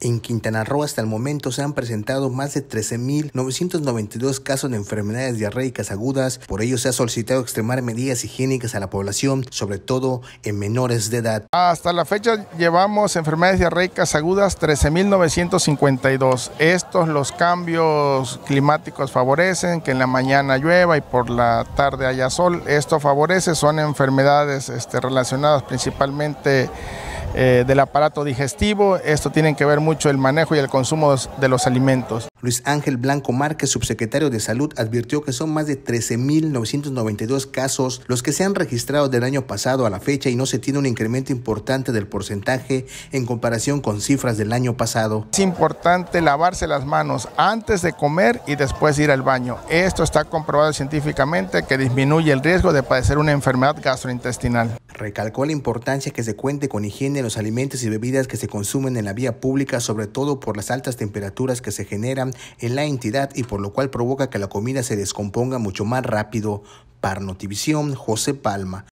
En Quintana Roo hasta el momento se han presentado más de 13.992 casos de enfermedades diarreicas agudas, por ello se ha solicitado extremar medidas higiénicas a la población, sobre todo en menores de edad. Hasta la fecha llevamos enfermedades diarreicas agudas 13.952. Estos los cambios climáticos favorecen, que en la mañana llueva y por la tarde haya sol. Esto favorece, son enfermedades este, relacionadas principalmente eh, del aparato digestivo. Esto tiene que ver mucho el manejo y el consumo de los alimentos. Luis Ángel Blanco Márquez, subsecretario de Salud, advirtió que son más de 13.992 casos los que se han registrado del año pasado a la fecha y no se tiene un incremento importante del porcentaje en comparación con cifras del año pasado. Es importante lavarse las manos antes de comer y después ir al baño. Esto está comprobado científicamente que disminuye el riesgo de padecer una enfermedad gastrointestinal. Recalcó la importancia que se cuente con higiene en los alimentos y bebidas que se consumen en la vía pública, sobre todo por las altas temperaturas que se generan en la entidad y por lo cual provoca que la comida se descomponga mucho más rápido. Parnotivisión, José Palma.